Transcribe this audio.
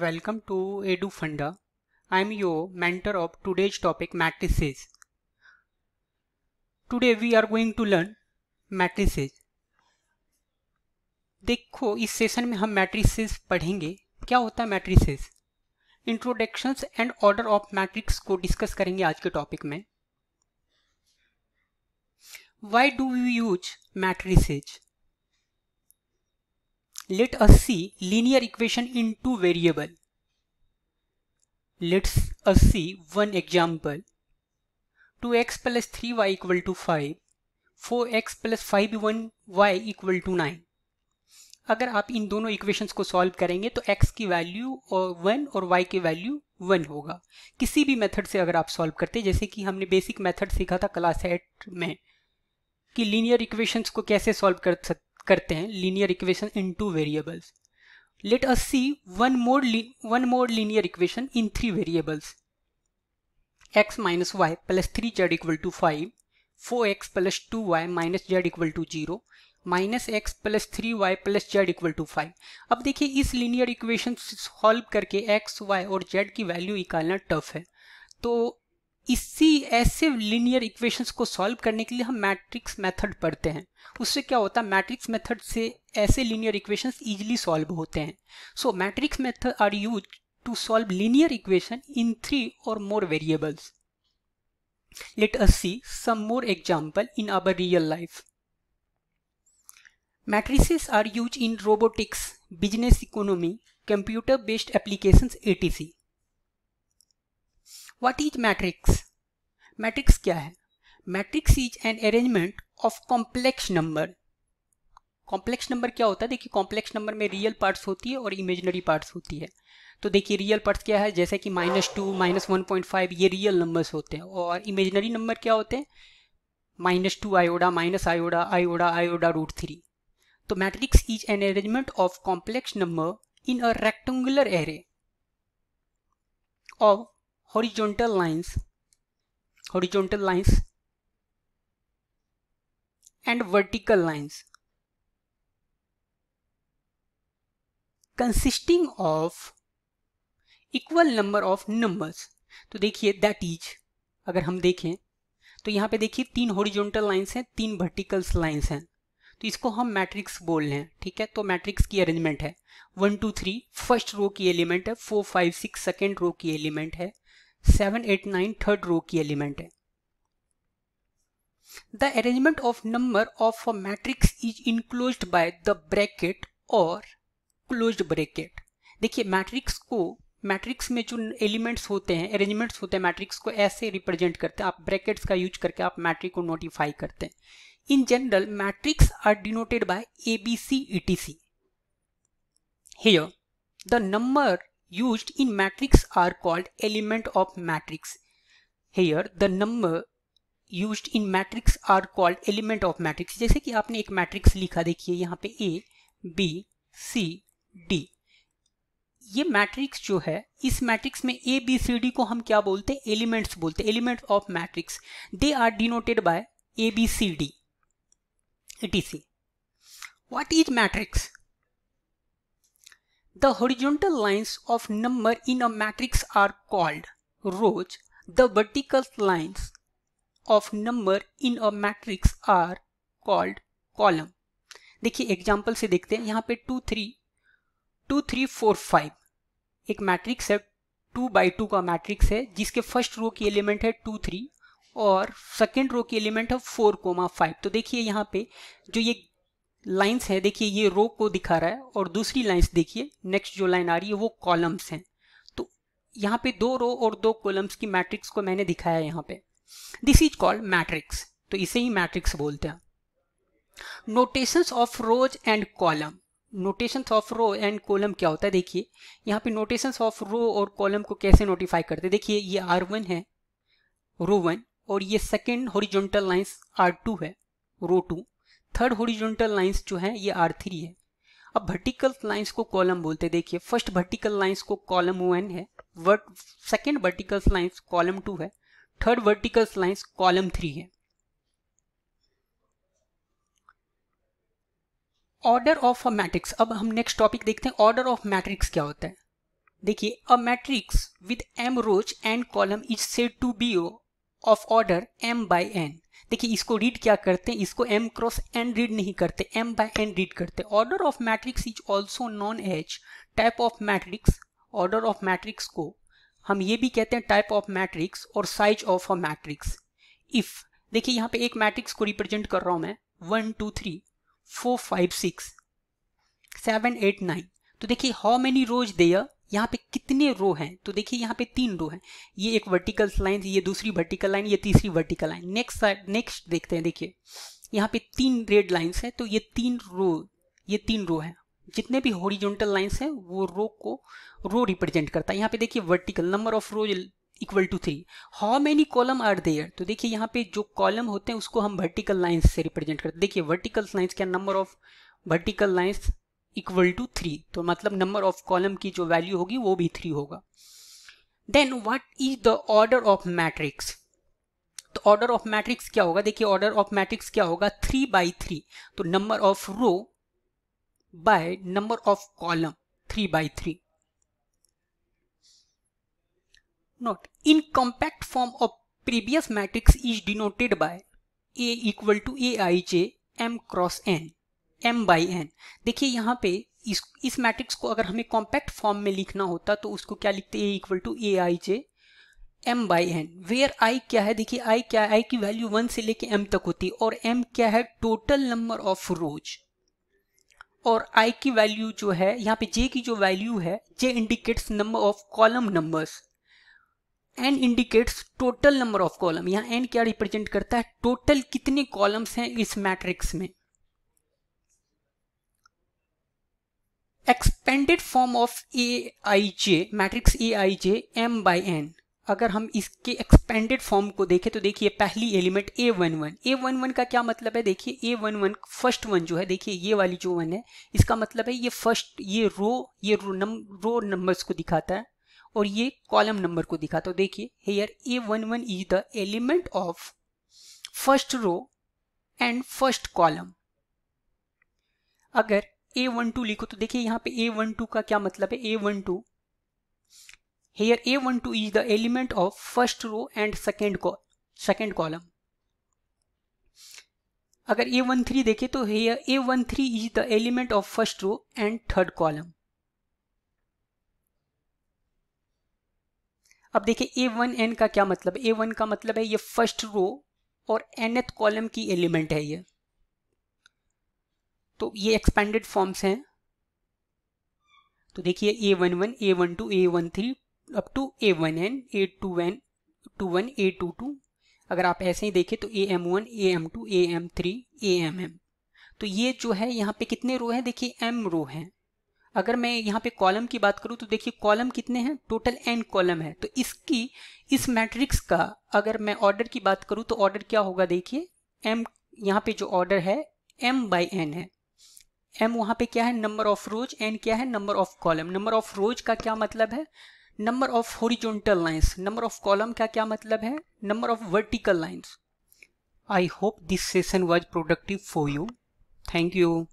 Welcome to EduFunda. I am your mentor of today's topic matrices. Today we are going to learn matrices. देखो इस session में हम matrices पढ़ेंगे क्या होता है matrices introductions and order of matrix को डिस्कस करेंगे आज के टॉपिक में why do we use matrices let us see linear equation in two variable. Let's us uh, see one example. 2x plus 3y equal to 5, 4x plus 5y equal to 9. अगर आप इन दोनों equations को solve करेंगे तो x की value और 1 और y की वैल्यू 1 होगा किसी भी मेथड से अगर आप सॉल्व करते हैं जैसे कि हमने बेसिक मेथड सीखा था क्लास 8 में कि लीनियर इक्वेशंस को कैसे सॉल्व कर सकते करते हैं linear equation in two variables let us see one more one more linear equation in three variables x minus y plus three z equal to five four x plus two y minus z equal to zero minus x plus three y plus z equal to five अब देखिए इस linear equation solve करके x y और z की value निकालना tough है तो इसी ऐसे लीनियर इक्वेशंस को सॉल्व करने के लिए हम मैट्रिक्स मेथड पढ़ते हैं उससे क्या होता है मैट्रिक्स मेथड से ऐसे लिनियर इक्वेशंस इजीली सॉल्व होते हैं so matrix method are use to solve linear equation in three और more variables let us see some more example in our real life matrices are use in robotics business economy computer based application etc what is matrix matrix क्या है matrix is an arrangement of complex number complex number क्या होता है देखिए complex number में real parts होती है और इमेजनरी पार्ट्स होती है तो देखिए रियल पार्ट्स क्या है जैसे कि minus two minus one point five ये रियल नंबर्स होते हैं और इमेजनरी नंबर क्या होते हैं minus two iota minus iota iota iota root three तो matrix is an arrangement of complex number in a rectangular array of horizontal lines horizontal lines and vertical lines consisting of equal number of numbers तो देखिए that is अगर हम देखें तो यहां पे देखिए तीन हॉरिजॉन्टल लाइंस हैं तीन वर्टिकल्स लाइंस हैं तो इसको हम मैट्रिक्स बोल रहे हैं ठीक है तो मैट्रिक्स की अरेंजमेंट है one two three first row की एलिमेंट है four five six second row की एलिमेंट है seven eight nine third row की एलिमेंट है the arrangement of number of a matrix is enclose by the bracket और close bracket देखिए matrix को matrix में जो एलिमेंट्स होते हैं अरेंजमेंट्स होते हैं मैट्रिक्स को ऐसे रिप्रेजेंट करते हैं आप ब्रैकेट्स का यूज करके आप मैट्रिक को नोटिफाई करते हैं in general matrix are denoted by A B C E T C here the number used in matrix are called element of matrix. Here the number used in matrix are called element of matrix. जैसे कि आपने एक matrix लिखा देखिए यहाँ पे A, B, C, D. ये matrix जो है इस matrix में A, B, C, D को हम क्या बोलते हैं elements बोलते हैं elements of matrix. They are denoted by A, B, C, D, T C what is matrix The horizontal lines of number in a matrix are called rows. The vertical lines of number in a matrix are called column. देखिए example से देखते हैं यहाँ पे two three two three four five एक matrix है two by two का matrix है जिसके फर्स्ट रो की एलिमेंट है टू थ्री और सेकेंड रो की एलिमेंट है फोर कोमा फाइव तो देखिए यहाँ पे जो ये लाइंस हैं देखिए ये रो को दिखा रहा है और दूसरी लाइंस देखिए नेक्स्ट जो लाइन आ रही है वो कॉलम्स हैं तो यहाँ पे दो रो और दो कॉलम्स की मैट्रिक्स को मैंने दिखाया है यहाँ पे दिस इज कॉल्ड मैट्रिक्स तो इसे ही मैट्रिक्स बोलते हैं notations of rows and column notations of row and column क्या होता है देखिए यहाँ पे नोटेशंस ऑफ रो और कॉलम को कैसे नोटिफाई करते हैं देखिए ये आर वन है रो वन और ये second horizontal lines are two है row two third horizontal lines जो है ये आर थ्री है अब वर्टिकल लाइंस को कॉलम बोलते हैं देखिए फर्स्ट वर्टिकल लाइंस को कॉलम वन है second vertical lines column two है third vertical lines column three है ऑर्डर ऑफ अ मैट्रिक्स अब हम नेक्स्ट टॉपिक देखते हैं ऑर्डर ऑफ मैट्रिक्स क्या होता है देखिए a matrix with M rows and column is said to be of order M by N देखिए इसको रीड क्या करते हैं इसको एम क्रॉस एन रीड नहीं करते एम बाय एन रीड करते order of matrix is also known as type of matrix order of matrix को हम ये भी कहते हैं टाइप ऑफ मैट्रिक्स और size of a matrix if देखिए यहाँ पे एक मैट्रिक्स को रिप्रेजेंट कर रहा हूं मैं one two three four five six seven eight nine तो देखिए हाउ मेनी रोज देयर यहाँ पे कितने रो हैं तो देखिए यहाँ पे तीन रो हैं ये एक वर्टिकल लाइन ये दूसरी वर्टिकल लाइन ये तीसरी वर्टिकल लाइन नेक्स्ट नेक्स्ट देखते हैं देखिए यहाँ पे तीन रेड लाइन्स हैं तो ये तीन रो ये तीन रो हैं जितने भी हॉरिजॉन्टल लाइन्स हैं वो रो को रो रिप्रेजेंट करता है यहाँ पे देखिए vertical number of row equal to three how many column are there तो देखिए यहाँ पे जो कॉलम होते हैं उसको हम वर्टिकल लाइन्स से रिप्रेजेंट करते हैं देखिए वर्टिकल लाइन्स क्या number of vertical lines equal to three तो मतलब नंबर ऑफ कॉलम की जो वैल्यू होगी वो भी थ्री होगा then what is the order of matrix तो ऑर्डर ऑफ मैट्रिक्स क्या होगा देखिए ऑर्डर ऑफ मैट्रिक्स क्या होगा थ्री बाई थ्री तो number of row by number of column three by three note in compact form of previous matrix is denoted by A equal to A I J M cross N M by N देखिए यहाँ पे इस इस matrix को अगर हमें compact form में लिखना होता तो उसको क्या लिखते A equal to A I J M by N where I क्या है देखिए आई क्या आई की वैल्यू वन से लेके एम तक होती है और एम क्या है टोटल नंबर ऑफ रोज और आई की वैल्यू जो है यहाँ पे जे की जो वैल्यू है J indicates number of column numbers N indicates total number of column यहाँ एन क्या रिप्रेजेंट करता है टोटल कितने कॉलम्स हैं इस मैट्रिक्स में expanded form of A I J matrix A I J M by N अगर हम इसके एक्सपेंडेड फॉर्म को देखें तो देखिए पहली element A one one A one one का क्या मतलब है देखिए A one one first one जो है देखिए ये वाली जो वन है इसका मतलब है ये फर्स्ट ये रो ये रो नम रो नंबर्स को दिखाता है और ये कॉलम नंबर को दिखाता है तो देखिए here A one one is the element of first row and first column अगर ए वन टू लिखो तो देखिए यहाँ पे ए वन टू का क्या मतलब है A one two here A one two is the element of first row and second second column अगर ए वन थ्री देखे तो here A one three is the element of first row and third column अब देखिए A one N का क्या मतलब ए one का मतलब है ये फर्स्ट रो और एनथ कॉलम की एलिमेंट है ये तो ये एक्सपेंडेड फॉर्म्स हैं तो देखिए A one one A one two A one three up to A one N A two N two one A two two अगर आप ऐसे ही देखें तो A M one A M two A M three A M M तो ये जो है यहाँ पे कितने रो हैं देखिए एम रो हैं अगर मैं यहाँ पे कॉलम की बात करूँ तो देखिए कॉलम कितने हैं टोटल एन कॉलम है तो इसकी इस मैट्रिक्स का अगर मैं ऑर्डर की बात करूँ तो ऑर्डर क्या होगा देखिए एम यहाँ पे जो ऑर्डर है एम बाई एन है एम वहां पे क्या है नंबर ऑफ रोज एन क्या है number of column number of rows का क्या मतलब है number of horizontal lines number of column का क्या मतलब है number of vertical lines I hope this session was productive for you thank you